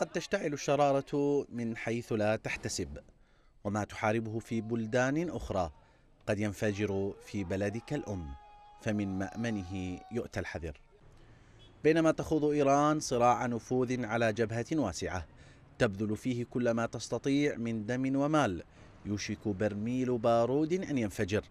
قد تشتعل الشرارة من حيث لا تحتسب وما تحاربه في بلدان أخرى قد ينفجر في بلدك الأم فمن مأمنه يؤتى الحذر بينما تخوض إيران صراع نفوذ على جبهة واسعة تبذل فيه كل ما تستطيع من دم ومال يوشك برميل بارود أن ينفجر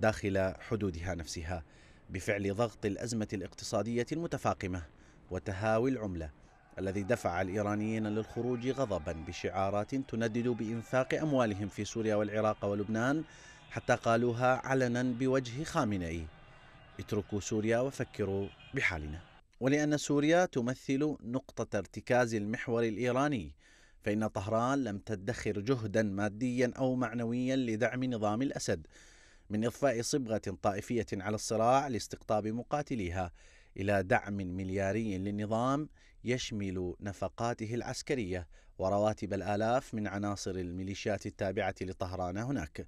داخل حدودها نفسها بفعل ضغط الأزمة الاقتصادية المتفاقمة وتهاوي العملة الذي دفع الإيرانيين للخروج غضبا بشعارات تندد بإنفاق أموالهم في سوريا والعراق ولبنان حتى قالوها علنا بوجه خامنئي اتركوا سوريا وفكروا بحالنا ولأن سوريا تمثل نقطة ارتكاز المحور الإيراني فإن طهران لم تدخر جهدا ماديا أو معنويا لدعم نظام الأسد من إضفاء صبغة طائفية على الصراع لاستقطاب مقاتليها إلى دعم ملياري للنظام يشمل نفقاته العسكرية ورواتب الآلاف من عناصر الميليشيات التابعة لطهران هناك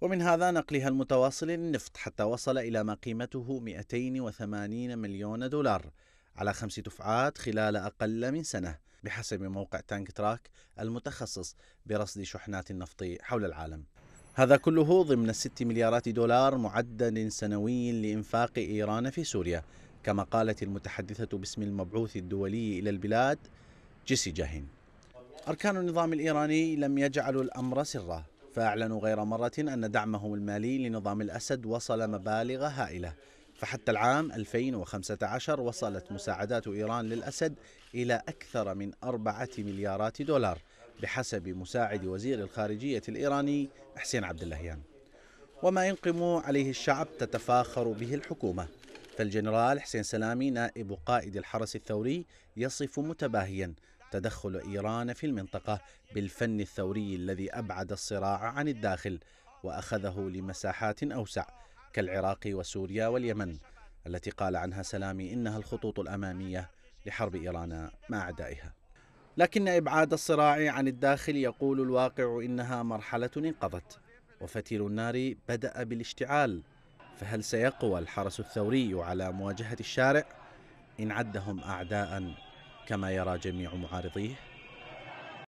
ومن هذا نقلها المتواصل للنفط حتى وصل إلى ما قيمته 280 مليون دولار على خمس دفعات خلال أقل من سنة بحسب موقع تانك تراك المتخصص برصد شحنات النفط حول العالم هذا كله ضمن 6 مليارات دولار معدل سنوي لإنفاق إيران في سوريا كما قالت المتحدثة باسم المبعوث الدولي إلى البلاد جيسي جاهين أركان النظام الإيراني لم يجعلوا الأمر سرا فأعلنوا غير مرة أن دعمهم المالي لنظام الأسد وصل مبالغ هائلة فحتى العام 2015 وصلت مساعدات إيران للأسد إلى أكثر من أربعة مليارات دولار بحسب مساعد وزير الخارجية الإيراني حسين عبد اللهيان وما ينقم عليه الشعب تتفاخر به الحكومة فالجنرال حسين سلامي نائب قائد الحرس الثوري يصف متباهيا تدخل إيران في المنطقة بالفن الثوري الذي أبعد الصراع عن الداخل وأخذه لمساحات أوسع كالعراق وسوريا واليمن التي قال عنها سلامي إنها الخطوط الأمامية لحرب إيران مع أعدائها لكن إبعاد الصراع عن الداخل يقول الواقع إنها مرحلة انقضت وفتيل النار بدأ بالاشتعال فهل سيقوى الحرس الثوري على مواجهة الشارع إن عدهم أعداء كما يرى جميع معارضيه؟